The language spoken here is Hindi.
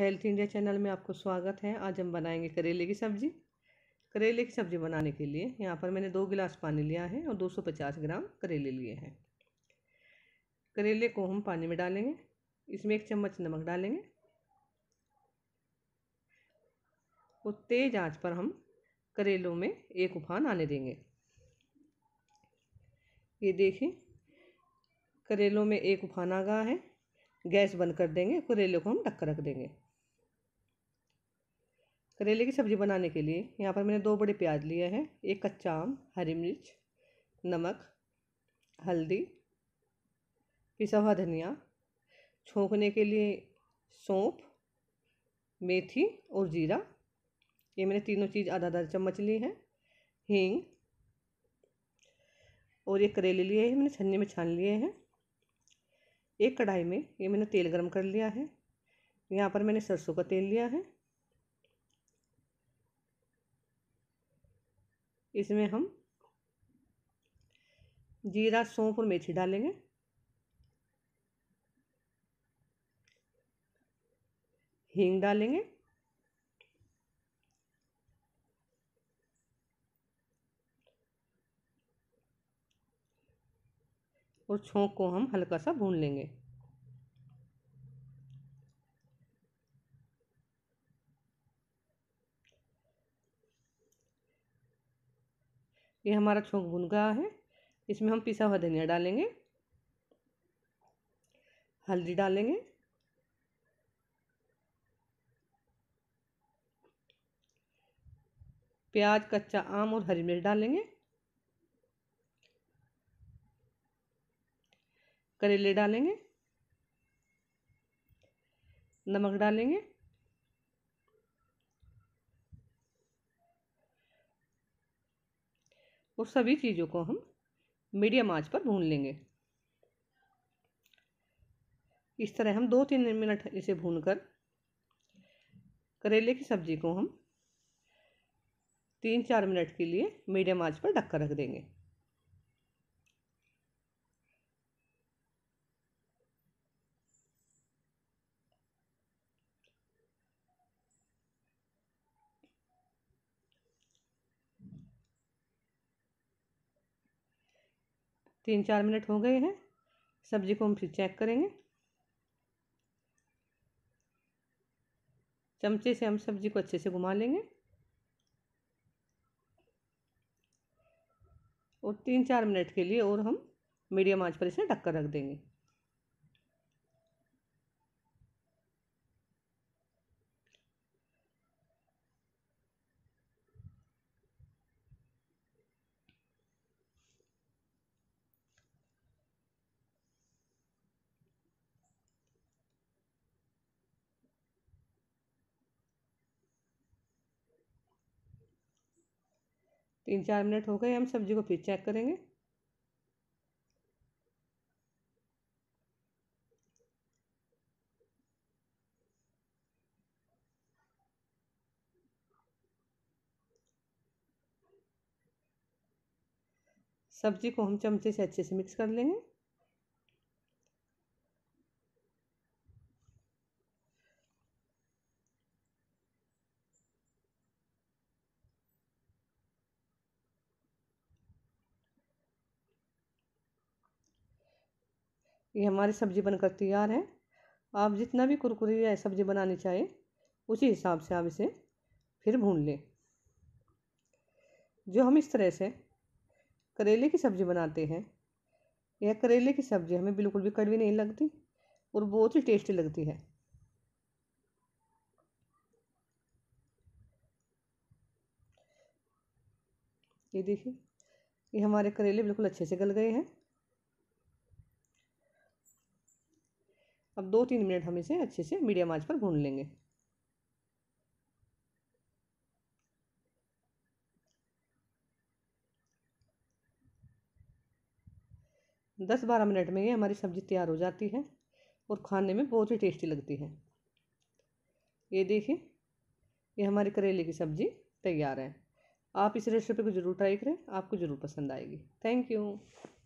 हेल्थ इंडिया चैनल में आपको स्वागत है आज हम बनाएंगे करेले की सब्ज़ी करेले की सब्ज़ी बनाने के लिए यहाँ पर मैंने दो गिलास पानी लिया है और 250 ग्राम करेले लिए हैं करेले को हम पानी में डालेंगे इसमें एक चम्मच नमक डालेंगे और तेज़ आंच पर हम करेलों में एक उफान आने देंगे ये देखिए करेलों में एक उफान आ गया है गैस बंद कर देंगे करेलों को हम ढक रख देंगे करेले की सब्ज़ी बनाने के लिए यहाँ पर मैंने दो बड़े प्याज लिए हैं एक कच्चा आम हरी मिर्च नमक हल्दी पिसा हुआ धनिया छोंकने के लिए सौंप मेथी और जीरा ये मैंने तीनों चीज़ आधा आधा चम्मच ली है हींग और ये करेले लिए हैं मैंने छन्नी में छान लिए हैं एक कढ़ाई में ये मैंने तेल गरम कर लिया है यहाँ पर मैंने सरसों का तेल लिया है इसमें हम जीरा सौंफ और मेथी डालेंगे हींग डालेंगे और छोंक को हम हल्का सा भून लेंगे ये हमारा छोंक भुन गया है इसमें हम पिसा हुआ धनिया डालेंगे हल्दी डालेंगे प्याज कच्चा आम और हरी मिर्च डालेंगे करेले डालेंगे नमक डालेंगे और सभी चीज़ों को हम मीडियम आंच पर भून लेंगे इस तरह हम दो तीन मिनट इसे भूनकर करेले की सब्ज़ी को हम तीन चार मिनट के लिए मीडियम आंच पर ढक कर रख देंगे तीन चार मिनट हो गए हैं सब्ज़ी को हम फिर चेक करेंगे चमचे से हम सब्ज़ी को अच्छे से घुमा लेंगे और तीन चार मिनट के लिए और हम मीडियम आंच पर इसे ढककर रख देंगे तीन चार मिनट हो गए हम सब्ज़ी को फिर चेक करेंगे सब्ज़ी को हम चमचे से अच्छे से मिक्स कर लेंगे ये हमारी सब्ज़ी बनकर तैयार है आप जितना भी कुरकुरी या सब्ज़ी बनानी चाहिए उसी हिसाब से आप इसे फिर भून लें जो हम इस तरह से करेले की सब्ज़ी बनाते हैं यह करेले की सब्ज़ी हमें बिल्कुल भी कड़वी नहीं लगती और बहुत ही टेस्टी लगती है ये देखिए ये हमारे करेले बिल्कुल अच्छे से गल गए हैं अब दो तीन मिनट हम इसे अच्छे से मीडियम आंच पर भून लेंगे दस बारह मिनट में ये हमारी सब्ज़ी तैयार हो जाती है और खाने में बहुत ही टेस्टी लगती है ये देखिए ये हमारी करेले की सब्ज़ी तैयार है आप इस रेसिपी को ज़रूर ट्राई करें आपको ज़रूर पसंद आएगी थैंक यू